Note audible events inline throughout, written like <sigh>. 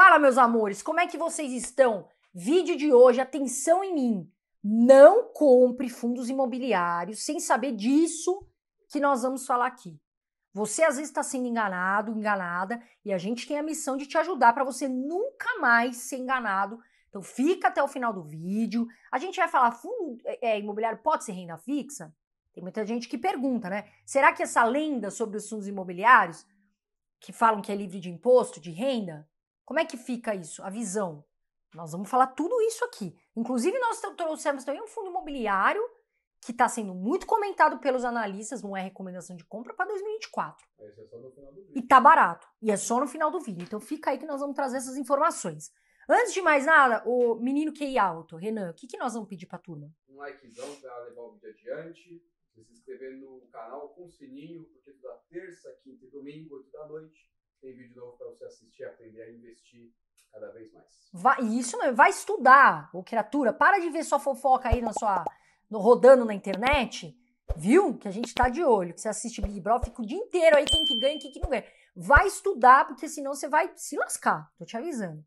Fala, meus amores, como é que vocês estão? Vídeo de hoje, atenção em mim. Não compre fundos imobiliários sem saber disso que nós vamos falar aqui. Você às vezes está sendo enganado, enganada, e a gente tem a missão de te ajudar para você nunca mais ser enganado. Então fica até o final do vídeo. A gente vai falar fundo é, é, imobiliário pode ser renda fixa? Tem muita gente que pergunta, né? Será que essa lenda sobre os fundos imobiliários, que falam que é livre de imposto, de renda, como é que fica isso? A visão. Nós vamos falar tudo isso aqui. Inclusive, nós trouxemos também um fundo imobiliário que está sendo muito comentado pelos analistas, não é recomendação de compra, para 2024. É e tá barato. E é só no final do vídeo. Então fica aí que nós vamos trazer essas informações. Antes de mais nada, o menino QI alto, Renan, o que, que nós vamos pedir para a turma? Um likezão para levar o vídeo adiante, se inscrever no canal com o sininho, porque toda terça, quinta e domingo, 8 da noite, tem vídeo novo para você assistir, aprender a investir cada vez mais. Vai, isso vai estudar, ô criatura. Para de ver sua fofoca aí na sua, no, rodando na internet. Viu? Que a gente tá de olho. Que você assiste Big Brother, fica o dia inteiro aí quem que ganha e quem que não ganha. Vai estudar, porque senão você vai se lascar. Tô te avisando.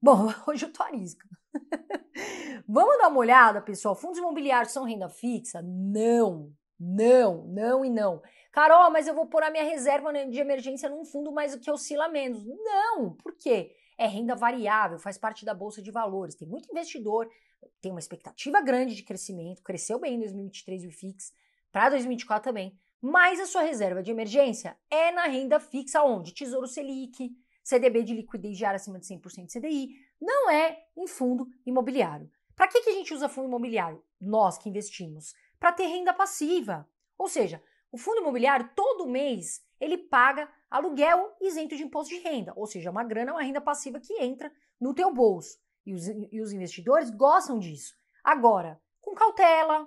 Bom, <laughs> hoje eu tô arisca. <laughs> Vamos dar uma olhada, pessoal. Fundos imobiliários são renda fixa? Não, não, não e não. Carol, ah, mas eu vou pôr a minha reserva de emergência num fundo mais que oscila menos. Não, por quê? É renda variável, faz parte da bolsa de valores. Tem muito investidor, tem uma expectativa grande de crescimento, cresceu bem em 2023 o IFIX, para 2024 também. Mas a sua reserva de emergência é na renda fixa, onde? Tesouro Selic, CDB de liquidez diária acima de 100% CDI, não é em fundo imobiliário. Para que, que a gente usa fundo imobiliário? Nós que investimos. Para ter renda passiva. Ou seja, o fundo imobiliário, todo mês, ele paga aluguel isento de imposto de renda, ou seja, uma grana, uma renda passiva que entra no teu bolso. E os, e os investidores gostam disso. Agora, com cautela,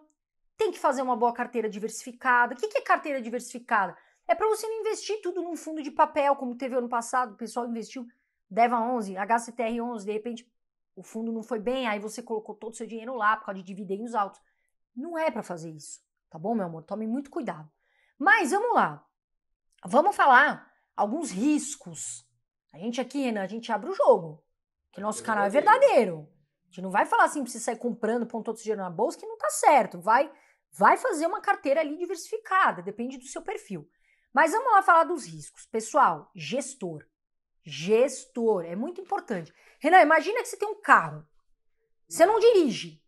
tem que fazer uma boa carteira diversificada. O que, que é carteira diversificada? É para você não investir tudo num fundo de papel, como teve ano passado, o pessoal investiu DEVA 11, HCTR 11, de repente o fundo não foi bem, aí você colocou todo o seu dinheiro lá por causa de dividendos altos. Não é para fazer isso, tá bom, meu amor? Tome muito cuidado. Mas vamos lá. Vamos falar alguns riscos. A gente aqui, Renan, né, a gente abre o jogo. Que nosso canal é verdadeiro. A gente não vai falar assim, precisa sair comprando, pondo todo esse dinheiro na bolsa, que não tá certo. Vai, vai fazer uma carteira ali diversificada, depende do seu perfil. Mas vamos lá falar dos riscos. Pessoal, gestor. Gestor, é muito importante. Renan, imagina que você tem um carro. Você não dirige,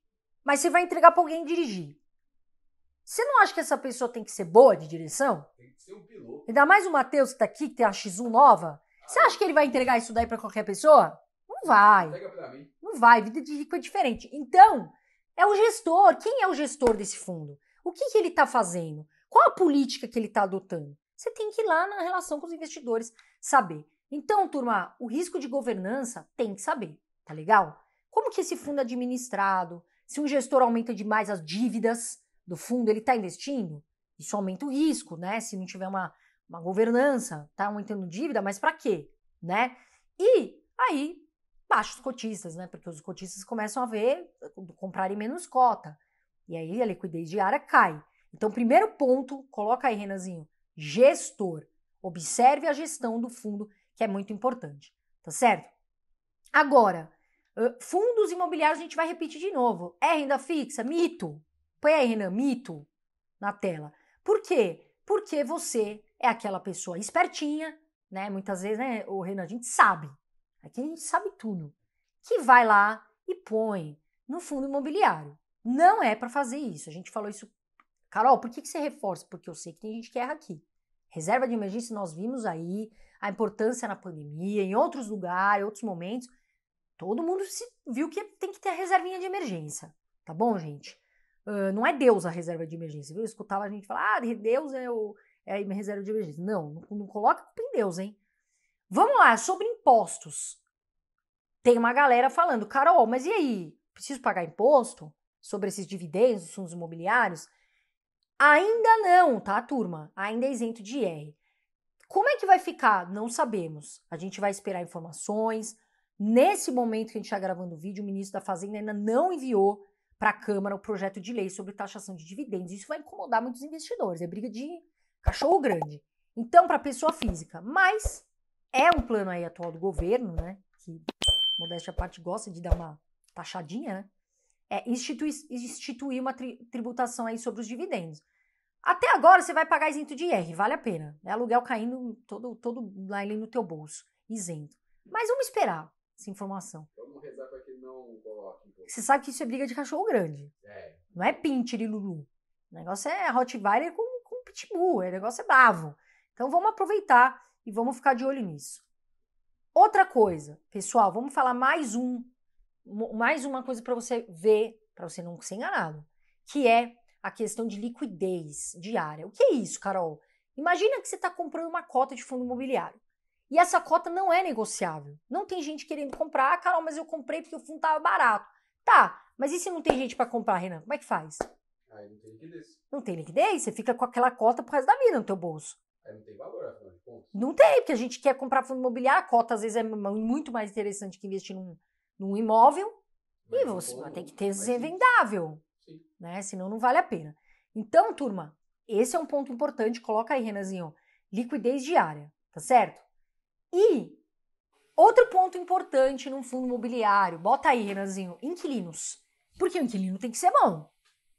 mas você vai entregar para alguém dirigir. Você não acha que essa pessoa tem que ser boa de direção? Tem que ser um piloto. Ainda mais o Matheus que tá aqui, que tem a X1 nova. Ah, Você acha que ele vai entregar isso daí para qualquer pessoa? Não vai. Pega mim. Não vai, vida de rico é diferente. Então, é o gestor. Quem é o gestor desse fundo? O que, que ele está fazendo? Qual a política que ele está adotando? Você tem que ir lá na relação com os investidores saber. Então, turma, o risco de governança tem que saber, tá legal? Como que esse fundo é administrado? Se um gestor aumenta demais as dívidas, do fundo, ele está investindo? Isso aumenta o risco, né? Se não tiver uma, uma governança, tá aumentando dívida, mas para quê, né? E aí baixa os cotistas, né? Porque os cotistas começam a ver comprarem menos cota. E aí a liquidez diária cai. Então, primeiro ponto, coloca aí, Renanzinho, gestor. Observe a gestão do fundo, que é muito importante, tá certo? Agora, fundos imobiliários a gente vai repetir de novo. É renda fixa? Mito. Põe aí, Renan, mito na tela. Por quê? Porque você é aquela pessoa espertinha, né? Muitas vezes, né, o Renan, a gente sabe. Aqui a gente sabe tudo. Que vai lá e põe no fundo imobiliário. Não é para fazer isso. A gente falou isso. Carol, por que, que você reforça? Porque eu sei que tem gente que erra aqui. Reserva de emergência, nós vimos aí a importância na pandemia, em outros lugares, outros momentos. Todo mundo viu que tem que ter a reservinha de emergência. Tá bom, gente? Ah, não é Deus a reserva de emergência, viu? Eu escutava a gente falar, ah, Deus é, o, é a reserva de emergência. Não, não, não coloca culpa em Deus, hein? Vamos lá, sobre impostos. Tem uma galera falando, Carol, mas e aí? Preciso pagar imposto sobre esses dividendos, os fundos imobiliários? Ainda não, tá, turma? Ainda é isento de IR. Como é que vai ficar? Não sabemos. A gente vai esperar informações. Nesse momento que a gente está gravando o vídeo, o ministro da Fazenda ainda não enviou para a Câmara o projeto de lei sobre taxação de dividendos. Isso vai incomodar muitos investidores, é briga de cachorro grande. Então, para pessoa física, mas é um plano aí atual do governo, né? Que modéstia à parte gosta de dar uma taxadinha, né? É instituir, instituir uma tri, tributação aí sobre os dividendos. Até agora você vai pagar isento de IR, vale a pena. É aluguel caindo todo, todo lá no teu bolso, isento. Mas vamos esperar essa informação não Você sabe que isso é briga de cachorro grande. É. Não é pincher e lulu. O negócio é Rottweiler com, com pitbull. O negócio é bravo. Então vamos aproveitar e vamos ficar de olho nisso. Outra coisa, pessoal, vamos falar mais um, mais uma coisa para você ver, para você não ser enganado, que é a questão de liquidez diária. O que é isso, Carol? Imagina que você está comprando uma cota de fundo imobiliário. E essa cota não é negociável. Não tem gente querendo comprar. Ah, Carol, mas eu comprei porque o fundo estava barato. Tá, mas e se não tem gente para comprar, Renan? Como é que faz? Aí não tem liquidez. Não tem liquidez, você fica com aquela cota pro resto da vida no teu bolso. Aí não tem valor, afinal de contas. Não tem, porque a gente quer comprar fundo imobiliário, a cota às vezes é muito mais interessante que investir num, num imóvel. Mas e você tem que ter ser vendável. Sim. Né? Senão não vale a pena. Então, turma, esse é um ponto importante. Coloca aí, Renanzinho. Liquidez diária, tá certo? E outro ponto importante num fundo imobiliário, bota aí, Renanzinho, inquilinos. Porque o inquilino tem que ser bom,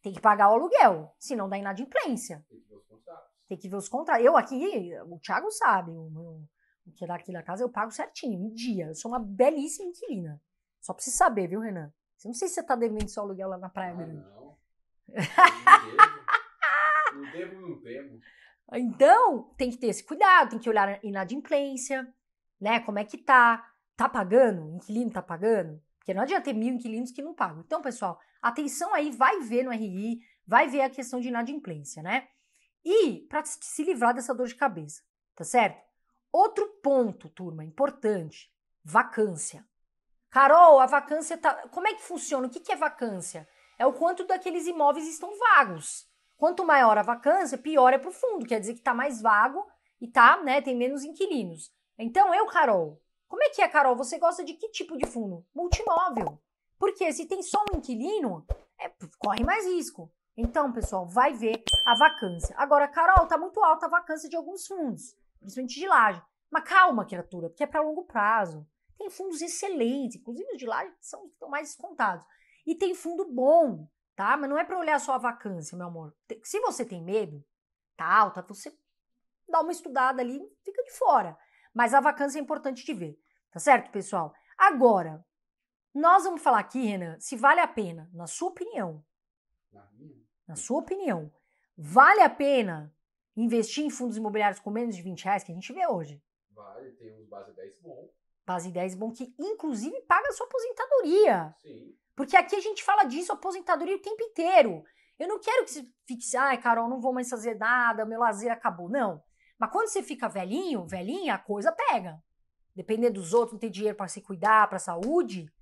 tem que pagar o aluguel, senão dá inadimplência. Tem que ver os contratos. Tem que ver os contratos. Eu aqui, o Thiago sabe, o, meu, o que é daqui da casa, eu pago certinho, em dia. Eu sou uma belíssima inquilina. Só pra você saber, viu, Renan? Você não sei se você tá devendo seu aluguel lá na Praia Ah, não. <laughs> Não devo, não devo, não devo. Então, tem que ter esse cuidado, tem que olhar inadimplência, né? Como é que tá? Tá pagando? O inquilino tá pagando? Porque não adianta ter mil inquilinos que não pagam. Então, pessoal, atenção aí, vai ver no RI, vai ver a questão de inadimplência, né? E para se livrar dessa dor de cabeça, tá certo? Outro ponto, turma, importante: vacância. Carol, a vacância tá. Como é que funciona? O que, que é vacância? É o quanto daqueles imóveis estão vagos. Quanto maior a vacância, pior é para o fundo. Quer dizer que está mais vago e tá, né? Tem menos inquilinos. Então, eu, Carol, como é que é, Carol? Você gosta de que tipo de fundo? Multimóvel. Porque se tem só um inquilino, é, corre mais risco. Então, pessoal, vai ver a vacância. Agora, Carol, tá muito alta a vacância de alguns fundos, principalmente de laje. Mas calma, criatura, porque é para longo prazo. Tem fundos excelentes, inclusive os de laje são, estão mais descontados. E tem fundo bom, tá? Mas não é para olhar só a vacância, meu amor. Se você tem medo, tá alta, você dá uma estudada ali, fica de fora. Mas a vacância é importante de ver, tá certo, pessoal? Agora, nós vamos falar aqui, Renan, se vale a pena, na sua opinião. Na sua opinião, vale a pena investir em fundos imobiliários com menos de 20 reais que a gente vê hoje? Vale, tem uns base 10 bom. Base 10 bom que inclusive paga a sua aposentadoria. Sim. Porque aqui a gente fala disso, aposentadoria o tempo inteiro. Eu não quero que você fique, ai, ah, Carol, não vou mais fazer nada, meu lazer acabou. Não. Mas quando você fica velhinho, velhinha, a coisa pega. Depender dos outros, não ter dinheiro para se cuidar, para saúde,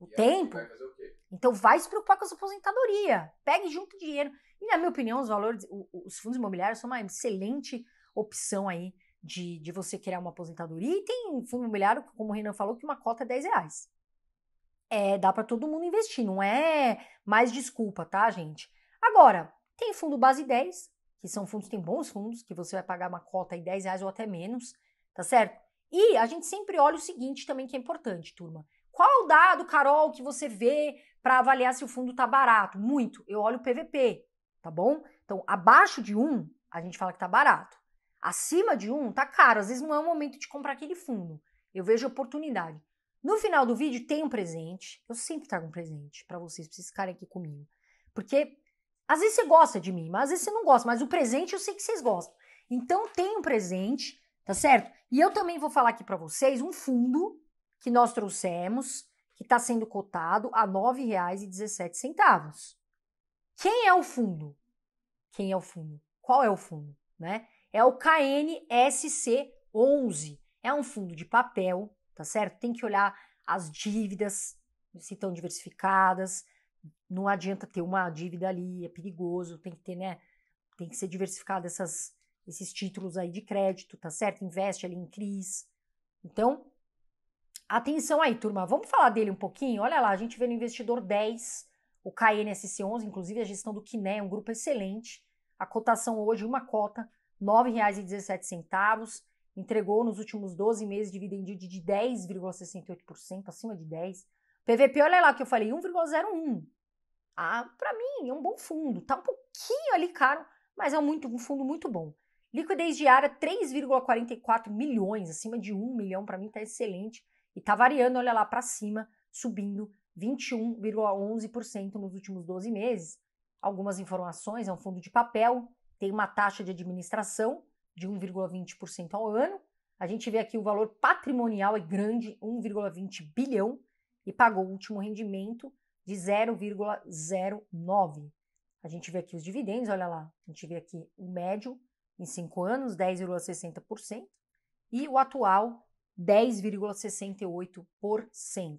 o e tempo. Vai o então vai se preocupar com a sua aposentadoria. Pegue junto dinheiro. E na minha opinião, os valores, os fundos imobiliários são uma excelente opção aí de, de você criar uma aposentadoria. E tem um fundo imobiliário, como o Renan falou, que uma cota é 10 reais. É, dá para todo mundo investir, não é mais desculpa, tá, gente? Agora, tem fundo base 10, que são fundos, tem bons fundos, que você vai pagar uma cota aí 10 reais ou até menos, tá certo? E a gente sempre olha o seguinte também que é importante, turma. Qual o dado, Carol, que você vê para avaliar se o fundo tá barato? Muito. Eu olho o PVP, tá bom? Então, abaixo de um, a gente fala que tá barato. Acima de um, tá caro. Às vezes não é o momento de comprar aquele fundo. Eu vejo oportunidade. No final do vídeo tem um presente. Eu sempre trago um presente para vocês, pra vocês ficarem aqui comigo. Porque às vezes você gosta de mim, mas às vezes você não gosta, mas o presente eu sei que vocês gostam. Então tem um presente, tá certo? E eu também vou falar aqui para vocês um fundo que nós trouxemos, que está sendo cotado a R$ 9,17. Quem é o fundo? Quem é o fundo? Qual é o fundo, né? É o KNSC11. É um fundo de papel, tá certo? Tem que olhar as dívidas se estão diversificadas, não adianta ter uma dívida ali, é perigoso, tem que ter, né? Tem que ser diversificado essas, esses títulos aí de crédito, tá certo? Investe ali em CRIs. Então, atenção aí, turma. Vamos falar dele um pouquinho? Olha lá, a gente vê no investidor 10, o KNSC 11, inclusive a gestão do kiné um grupo excelente. A cotação hoje, uma cota, R$ 9,17. Entregou nos últimos 12 meses dividendo de 10,68%, acima de 10%. PVP, olha lá que eu falei, 1,01. Ah, para mim, é um bom fundo. Tá um pouquinho ali caro, mas é muito, um fundo muito bom. Liquidez diária 3,44 milhões, acima de 1 milhão, para mim está excelente. E tá variando, olha lá, para cima, subindo 21,11% nos últimos 12 meses. Algumas informações, é um fundo de papel, tem uma taxa de administração de 1,20% ao ano. A gente vê aqui o valor patrimonial é grande, 1,20 bilhão, e pagou o último rendimento de 0,09. A gente vê aqui os dividendos, olha lá, a gente vê aqui o médio em 5 anos, 10,60%, e o atual, 10,68%.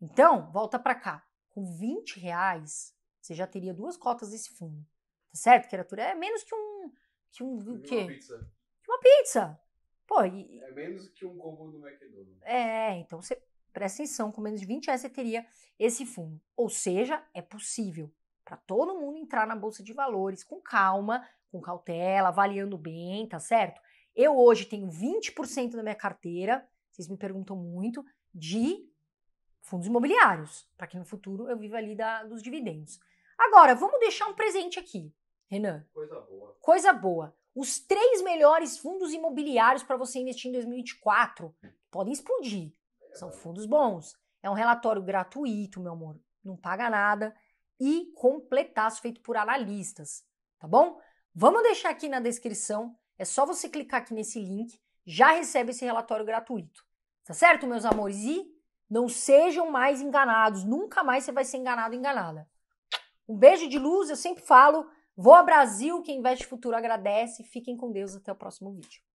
Então, volta para cá, com 20 reais, você já teria duas cotas desse fundo, tá certo, criatura? É menos que um... que um... Que, uma pizza. Que uma pizza! Pô, e... É menos que um combo do McDonald's. É, então você Presta atenção, com menos de 20 reais você teria esse fundo. Ou seja, é possível para todo mundo entrar na bolsa de valores com calma, com cautela, avaliando bem, tá certo? Eu hoje tenho 20% da minha carteira, vocês me perguntam muito, de fundos imobiliários, para que no futuro eu viva ali da, dos dividendos. Agora, vamos deixar um presente aqui, Renan. Coisa boa. Coisa boa. Os três melhores fundos imobiliários para você investir em 2024 podem explodir. São fundos bons. É um relatório gratuito, meu amor. Não paga nada. E completaço feito por analistas, tá bom? Vamos deixar aqui na descrição. É só você clicar aqui nesse link. Já recebe esse relatório gratuito. Tá certo, meus amores? E não sejam mais enganados. Nunca mais você vai ser enganado enganada. Um beijo de luz, eu sempre falo. Vou ao Brasil, quem investe futuro agradece. Fiquem com Deus até o próximo vídeo.